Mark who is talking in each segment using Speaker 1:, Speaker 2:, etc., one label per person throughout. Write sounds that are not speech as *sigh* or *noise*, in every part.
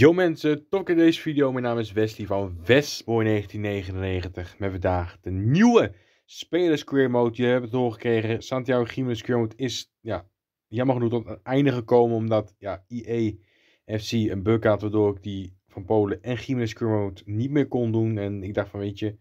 Speaker 1: Yo mensen, toch in deze video. Mijn naam is Wesley van Westboy1999. Met vandaag de nieuwe Spelers Queer Mode. Je hebt het doorgekregen. Santiago Gimenez Queer Mode is ja, jammer genoeg tot een einde gekomen. Omdat ja, EA FC een bug had waardoor ik die van Polen en Gimenez Queer Mode niet meer kon doen. En ik dacht van weet je,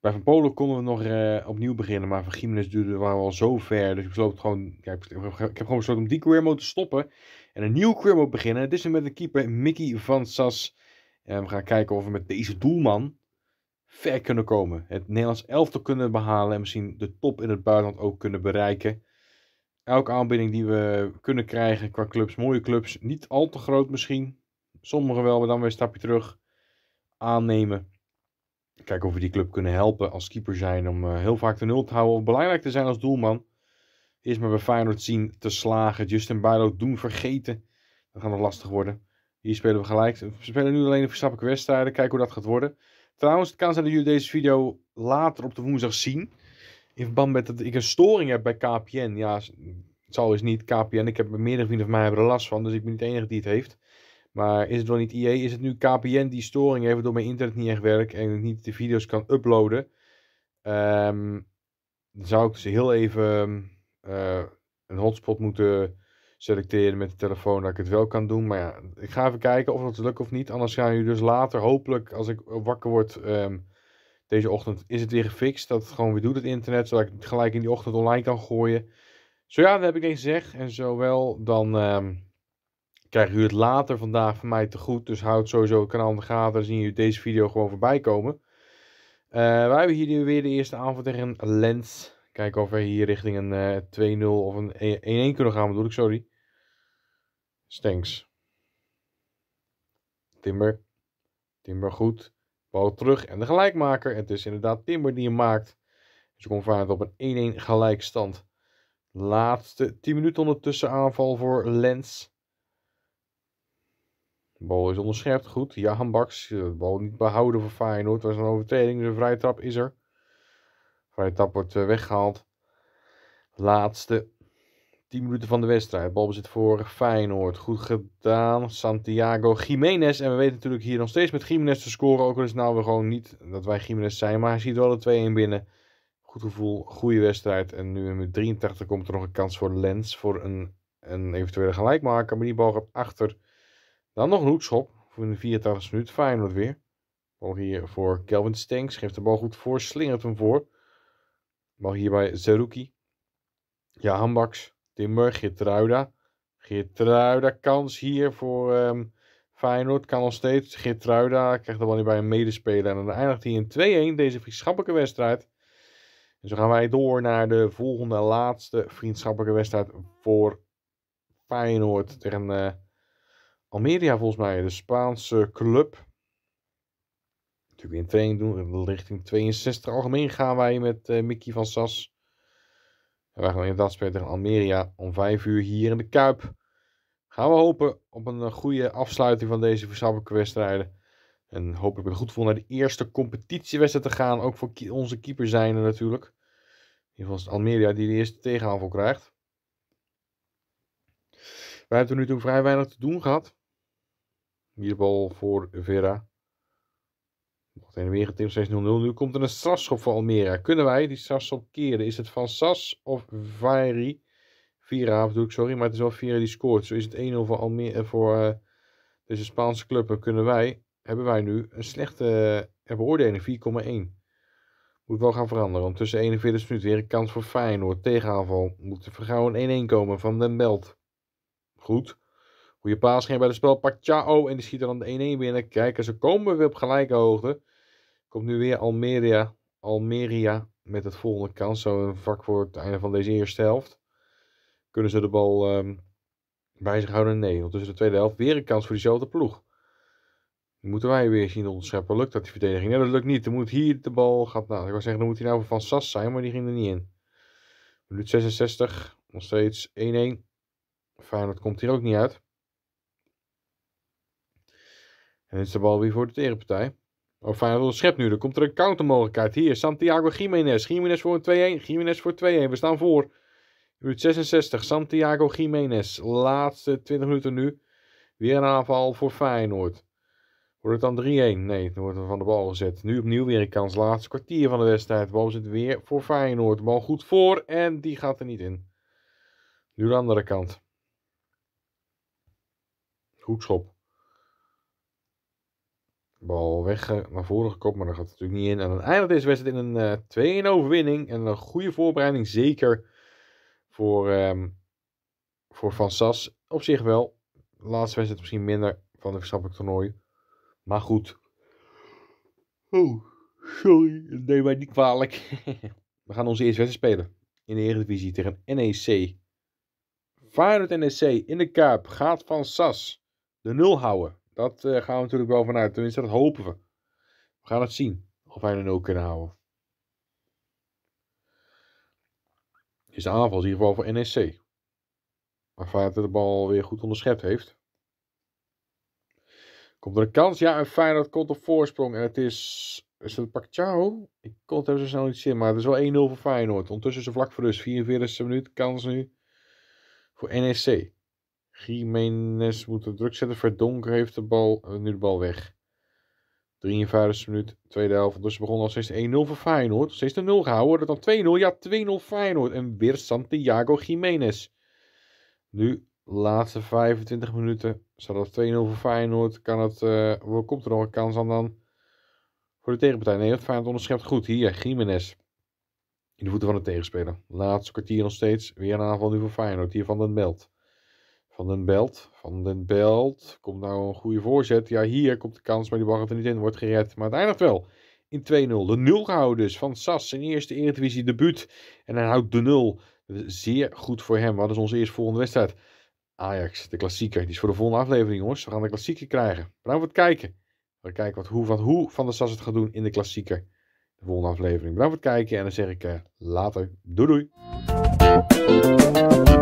Speaker 1: bij Van Polen konden we nog eh, opnieuw beginnen. Maar van Gimenez duurde we al zo ver. Dus ik besloot gewoon, ik, heb, gewoon besloten om die queer Mode te stoppen. En een nieuw queer moet beginnen. Dit is met de keeper Mickey van Sas. En we gaan kijken of we met deze doelman ver kunnen komen. Het Nederlands elftal kunnen behalen en misschien de top in het buitenland ook kunnen bereiken. Elke aanbieding die we kunnen krijgen qua clubs, mooie clubs, niet al te groot misschien. Sommigen wel, maar dan weer een stapje terug aannemen. Kijken of we die club kunnen helpen als keeper zijn om eh, heel vaak de nul te houden of belangrijk te zijn als doelman. Is maar bij Feyenoord zien te slagen. Justin Bijlo doen vergeten. Dat gaat nog lastig worden. Hier spelen we gelijk. We spelen nu alleen de verstappelijke wedstrijden. Kijken hoe dat gaat worden. Trouwens, het kan zijn dat jullie deze video later op de woensdag zien. In verband met dat ik een storing heb bij KPN. Ja, het zal eens dus niet. KPN, ik heb meerdere vrienden van mij hebben er last van. Dus ik ben niet de enige die het heeft. Maar is het wel niet IE? Is het nu KPN die storing heeft door mijn internet niet echt werkt en ik niet de video's kan uploaden? Ehm, dan zou ik ze dus heel even ehm, eh, een hotspot moeten selecteren met de telefoon dat ik het wel kan doen. Maar ja, ik ga even kijken of dat lukt of niet. Anders gaan jullie dus later, hopelijk als ik wakker word ehm, deze ochtend, is het weer gefixt. Dat het gewoon weer doet het internet, zodat ik het gelijk in die ochtend online kan gooien. Zo ja, dat heb ik eens gezegd. En zowel dan um, ehm, krijgen jullie het later vandaag van mij te goed. Dus houd sowieso het kanaal in de gaten. Dan zien jullie deze video gewoon voorbij komen. Eh, wij hebben hier nu weer de eerste aanval tegen Lens. Kijken of we hier richting een 2-0 eh, of een 1-1 e-, kunnen gaan, bedoel ik, sorry. Stanks. Timber. Timber goed. Bal terug en de gelijkmaker. Het is inderdaad Timber die hem maakt. Dus je komt vanuit op een 1-1 gelijkstand. Laatste 10 minuten ondertussen aanval voor Lens. De bal is onderscherpt goed. Jahan de bal niet behouden voor Feyenoord. was een overtreding, dus een vrije trap is er. Vrije tap wordt eh, weggehaald. Laatste 10 minuten van de wedstrijd. Bal bezit voor Feyenoord. Goed gedaan. Santiago Jiménez. En we weten natuurlijk hier nog steeds met Jiménez te scoren. Ook al is het nou weer gewoon niet dat wij Jiménez zijn. Maar hij ziet wel de 2-1 binnen. Goed gevoel. Goede wedstrijd. En nu in de 83 komt er nog een kans voor Lens. Voor een, een eventuele gelijkmaker. Maar die bal gaat achter. Dan nog een hoekschop. Voor de 84 minuut. Feyenoord weer. Bal hier voor Kelvin Stenks. Geeft de bal goed voor. Slingert hem voor mag hierbij Zeruki, ja Baks, Timber, Geertruida. Geertruida kans hier voor um, Feyenoord. Kan nog steeds. Geertruida krijgt er wel niet bij een medespeler. En dan eindigt hij in 2-1 deze vriendschappelijke wedstrijd. En zo gaan wij door naar de volgende laatste vriendschappelijke wedstrijd voor Feyenoord tegen uh, Almeria volgens mij. De Spaanse club natuurlijk een training doen. Richting 62 algemeen gaan wij met eh, Mickey van Sas. En wij gaan inderdaad spelen tegen Almeria om 5 uur hier in de Kuip. Gaan we hopen op een eh, goede afsluiting van deze verzappelijke wedstrijden. En hopelijk met goed vol naar de eerste competitiewedstrijd te gaan. Ook voor onze keeper zijn natuurlijk. In ieder geval Almeria die de eerste tegenaanval krijgt. Wij hebben tot nu toe vrij weinig te doen gehad. Hier de bal voor Vera. Mocht heen weer getimd 6 0 Nu komt er een strafschop voor Almere. Kunnen wij die strafschop keren? Is het van Sas of Vairi? Vira bedoel ik, sorry. Maar het is wel Vira die scoort. Zo is het 1-0 voor, Almere, eh, voor eh, deze Spaanse club. En kunnen wij, hebben wij nu een slechte uh, beoordeling. 4,1. Moet wel gaan veranderen. Want tussen 41 minuten weer een kans voor Feyenoord. Tegenaanval. Moet er vergouwen 1-1 komen van Den Belt. Goed. Goede paas ging bij de spel. Chao en die schiet er dan de 1-1 binnen. Kijken, ze komen weer op gelijke hoogte. Komt nu weer Almeria. Almeria met het volgende kans. Zo een vak voor het einde van deze eerste helft. Kunnen ze de bal ehm, bij zich houden? Nee. Ondertussen de tweede helft weer een kans voor diezelfde ploeg. Die moeten wij weer zien ontscheppen. Lukt dat die verdediging? Nee, dat lukt niet. Dan moet hier de bal. Gaat nou, ik wou zeggen, dan moet hij nou van Sas zijn, maar die ging er niet in. Minuut 66. Nog steeds 1-1. Feyenoord komt hier ook niet uit. En is de bal weer voor de tegenpartij. Of Feyenoord schep nu. Dan komt er een countermogelijkheid. Hier, Santiago Jiménez. Jiménez voor een 2-1. Jiménez voor 2-1. We staan voor. Minuut 66. Santiago Jiménez. Laatste 20 minuten nu. Weer een aanval voor Feyenoord. Wordt het dan 3-1? Nee, dan wordt er van de bal gezet. Nu opnieuw weer een kans. Laatste kwartier van de wedstrijd. Bal zit weer voor Feyenoord. Bal goed voor en die gaat er niet in. Nu de andere kant. Hoekschop. Bal weg eh, naar voren gekopt, maar dat gaat het natuurlijk niet in. En dan eindigt deze wedstrijd in een 2-1 eh, overwinning. En een goede voorbereiding, zeker voor, ehm, voor Van Sas. Op zich wel. De laatste wedstrijd misschien minder van de verstappelijk toernooi. Maar goed. Oh, sorry. neem mij niet kwalijk. *laughs* We gaan onze eerste wedstrijd spelen. In de Eredivisie tegen NEC. Feyenoord NEC in de kaap gaat Van Sas de nul houden. Dat uh, gaan we natuurlijk wel vanuit. Tenminste, dat hopen we. We gaan het zien of wij een ook kunnen houden. Is de aanval in ieder geval voor NSC. Maar Feyenoord de bal weer goed onderschept heeft. Komt er een kans? Ja, en Feyenoord komt op voorsprong. En het is... Is het Pacquiao? Ik kon het even zo snel niet zien. Maar het is wel 1-0 voor Feyenoord. Ondertussen is ze vlak voor rust. 44e minuut. Kans nu voor NEC. Jiménez moet de druk zetten. Verdonker heeft de bal, eh, nu de bal weg. 53 minuut, tweede helft. Dus we begonnen al steeds 1-0 voor Feyenoord. Steeds de 0 gehouden. Dat dan 2-0. Ja, 2-0 Feyenoord. En weer Santiago Jiménez. Nu, laatste 25 minuten. Zal dat 2-0 voor Feyenoord. Kan het, uh, komt er nog een kans aan dan? Voor de tegenpartij. Nee, het Feyenoord onderschept goed. Hier, Jiménez. In de voeten van de tegenspeler. Laatste kwartier nog steeds. Weer een aanval nu voor Feyenoord. Hier van de Meld. Van den Belt. Van den Belt. Komt nou een goede voorzet. Ja, hier komt de kans, maar die wacht er niet in. Wordt gered, maar het eindigt wel in 2-0. De 0 gehouden dus van Sas. Zijn eerste Eredivisie debuut. En hij houdt de 0. Zeer goed voor hem. Wat is onze eerste volgende wedstrijd? Ajax, de klassieker. Die is voor de volgende aflevering, jongens. We gaan de klassieker krijgen. Bedankt voor het kijken. We gaan kijken wat, hoe, wat, hoe Van de Sas het gaat doen in de klassieker. De volgende aflevering. Bedankt voor het kijken. En dan zeg ik eh, later. Doei doei.